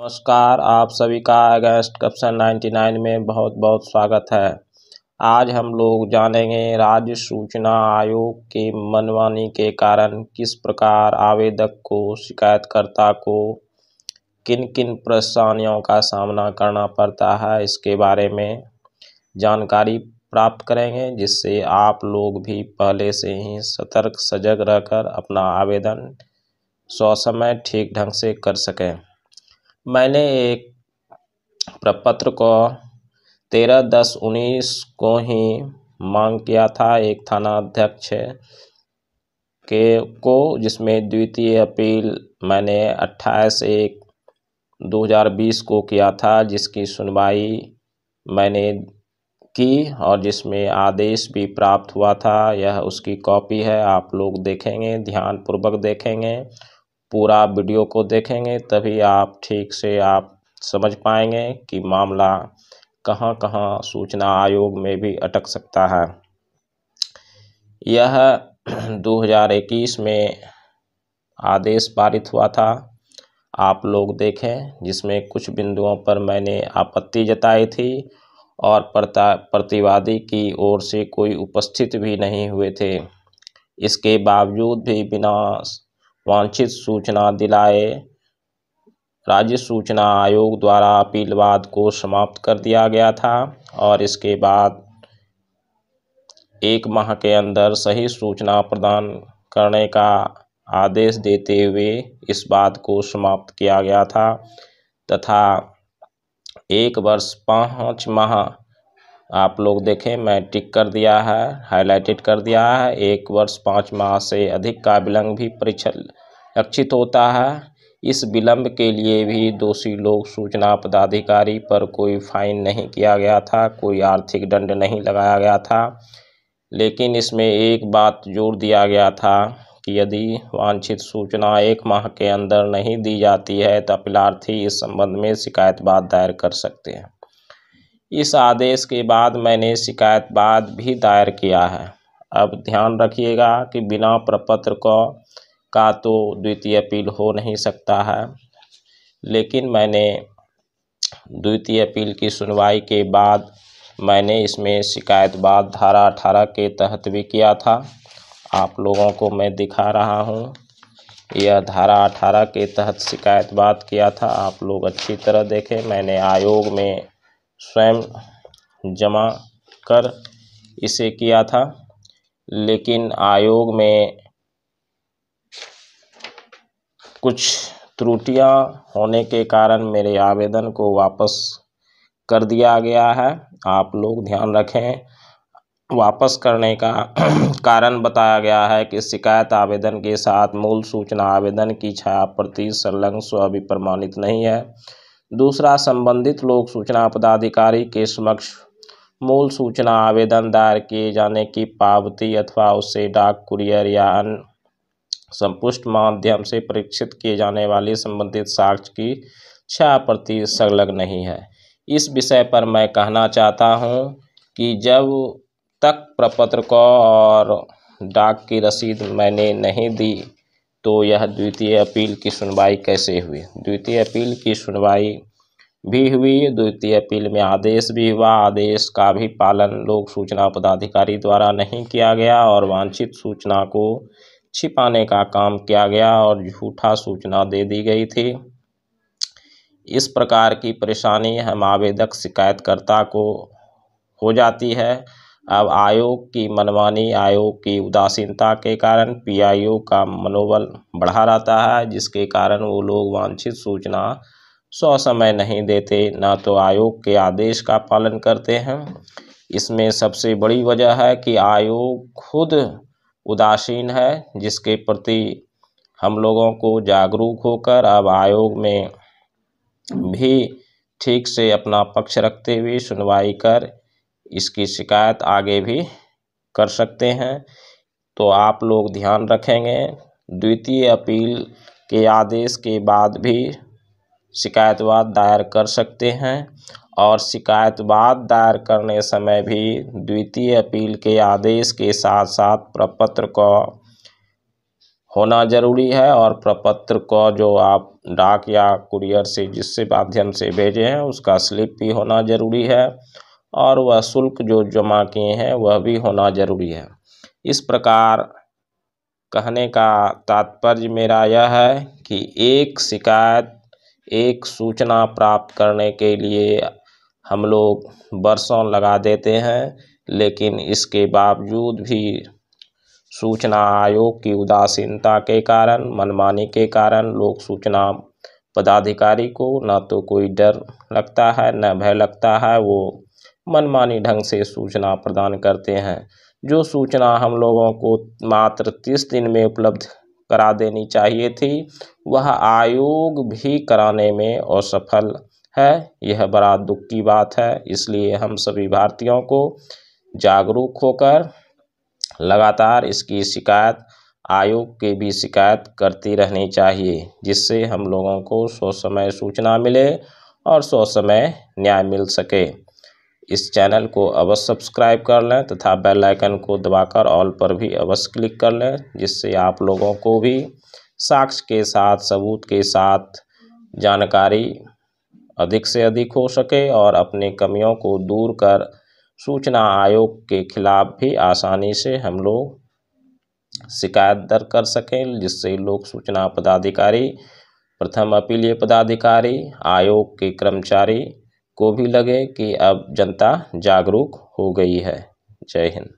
नमस्कार आप सभी का अगस्त कप्सन 99 में बहुत बहुत स्वागत है आज हम लोग जानेंगे राज्य सूचना आयोग की मनमानी के कारण किस प्रकार आवेदक को शिकायतकर्ता को किन किन परेशानियों का सामना करना पड़ता है इसके बारे में जानकारी प्राप्त करेंगे जिससे आप लोग भी पहले से ही सतर्क सजग रहकर अपना आवेदन स्वसमय ठीक ढंग से कर सकें मैंने एक प्रपत्र को तेरह दस उन्नीस को ही मांग किया था एक थाना अध्यक्ष के को जिसमें द्वितीय अपील मैंने अट्ठाईस एक दो हजार बीस को किया था जिसकी सुनवाई मैंने की और जिसमें आदेश भी प्राप्त हुआ था यह उसकी कॉपी है आप लोग देखेंगे ध्यानपूर्वक देखेंगे पूरा वीडियो को देखेंगे तभी आप ठीक से आप समझ पाएंगे कि मामला कहाँ कहाँ सूचना आयोग में भी अटक सकता है यह 2021 में आदेश पारित हुआ था आप लोग देखें जिसमें कुछ बिंदुओं पर मैंने आपत्ति जताई थी और प्रतिवादी की ओर से कोई उपस्थित भी नहीं हुए थे इसके बावजूद भी बिना वांछित सूचना दिलाए राज्य सूचना आयोग द्वारा अपीलवाद को समाप्त कर दिया गया था और इसके बाद एक माह के अंदर सही सूचना प्रदान करने का आदेश देते हुए इस बात को समाप्त किया गया था तथा एक वर्ष पाँच माह आप लोग देखें मैं टिक कर दिया है हाईलाइटेड कर दिया है एक वर्ष पाँच माह से अधिक का विलंब भी परीक्षण लक्षित होता है इस विलंब के लिए भी दोषी लोग सूचना पदाधिकारी पर कोई फाइन नहीं किया गया था कोई आर्थिक दंड नहीं लगाया गया था लेकिन इसमें एक बात जोर दिया गया था कि यदि वांछित सूचना एक माह के अंदर नहीं दी जाती है तो अपिलार्थी इस संबंध में शिकायतवाद दायर कर सकते हैं इस आदेश के बाद मैंने शिकायतवाद भी दायर किया है अब ध्यान रखिएगा कि बिना प्रपत्र का का तो द्वितीय अपील हो नहीं सकता है लेकिन मैंने द्वितीय अपील की सुनवाई के बाद मैंने इसमें शिकायतवाद धारा अठारह के तहत भी किया था आप लोगों को मैं दिखा रहा हूँ यह धारा अठारह के तहत शिकायतवाद किया था आप लोग अच्छी तरह देखें मैंने आयोग में स्वयं जमा कर इसे किया था लेकिन आयोग में कुछ त्रुटियां होने के कारण मेरे आवेदन को वापस कर दिया गया है आप लोग ध्यान रखें वापस करने का कारण बताया गया है कि शिकायत आवेदन के साथ मूल सूचना आवेदन की छाया प्रति संलग्न स्व अभी प्रमाणित नहीं है दूसरा संबंधित लोक सूचना पदाधिकारी के समक्ष मूल सूचना आवेदन दायर किए जाने की पावती अथवा उसे डाक कुरियर या अन्य संपुष्ट माध्यम से परीक्षित किए जाने वाले संबंधित साक्ष्य की छह प्रति संलग्न नहीं है इस विषय पर मैं कहना चाहता हूँ कि जब तक प्रपत्र को और डाक की रसीद मैंने नहीं दी तो यह द्वितीय अपील की सुनवाई कैसे हुई द्वितीय अपील की सुनवाई भी हुई द्वितीय अपील में आदेश भी हुआ आदेश का भी पालन लोक सूचना पदाधिकारी द्वारा नहीं किया गया और वांछित सूचना को छिपाने का काम किया गया और झूठा सूचना दे दी गई थी इस प्रकार की परेशानी हम आवेदक शिकायतकर्ता को हो जाती है अब आयोग की मनमानी आयोग की उदासीनता के कारण पीआईओ का मनोबल बढ़ा रहता है जिसके कारण वो लोग वांछित सूचना समय नहीं देते ना तो आयोग के आदेश का पालन करते हैं इसमें सबसे बड़ी वजह है कि आयोग खुद उदासीन है जिसके प्रति हम लोगों को जागरूक होकर अब आयोग में भी ठीक से अपना पक्ष रखते हुए सुनवाई कर इसकी शिकायत आगे भी कर सकते हैं तो आप लोग ध्यान रखेंगे द्वितीय अपील के आदेश के बाद भी शिकायतवाद दायर कर सकते हैं और शिकायतवाद दायर करने समय भी द्वितीय अपील के आदेश के साथ साथ प्रपत्र को होना जरूरी है और प्रपत्र को जो आप डाक या कुरियर से जिससे माध्यम से भेजे हैं उसका स्लिप भी होना जरूरी है और वह शुल्क जो जमा किए हैं वह भी होना जरूरी है इस प्रकार कहने का तात्पर्य मेरा यह है कि एक शिकायत एक सूचना प्राप्त करने के लिए हम लोग बरसों लगा देते हैं लेकिन इसके बावजूद भी सूचना आयोग की उदासीनता के कारण मनमानी के कारण लोग सूचना पदाधिकारी को ना तो कोई डर लगता है न भय लगता है वो मनमानी ढंग से सूचना प्रदान करते हैं जो सूचना हम लोगों को मात्र तीस दिन में उपलब्ध करा देनी चाहिए थी वह आयोग भी कराने में असफल है यह बड़ा दुख की बात है इसलिए हम सभी भारतीयों को जागरूक होकर लगातार इसकी शिकायत आयोग के भी शिकायत करती रहनी चाहिए जिससे हम लोगों को सौ समय सूचना मिले और सौ समय न्याय मिल सके इस चैनल को अवश्य सब्सक्राइब कर लें तथा बेल आइकन को दबाकर ऑल पर भी अवश्य क्लिक कर लें जिससे आप लोगों को भी साक्ष्य के साथ सबूत के साथ जानकारी अधिक से अधिक हो सके और अपने कमियों को दूर कर सूचना आयोग के खिलाफ भी आसानी से हम लोग शिकायत दर्ज कर सकें जिससे लोग सूचना पदाधिकारी प्रथम अपीलीय पदाधिकारी आयोग के कर्मचारी को भी लगे कि अब जनता जागरूक हो गई है जय हिंद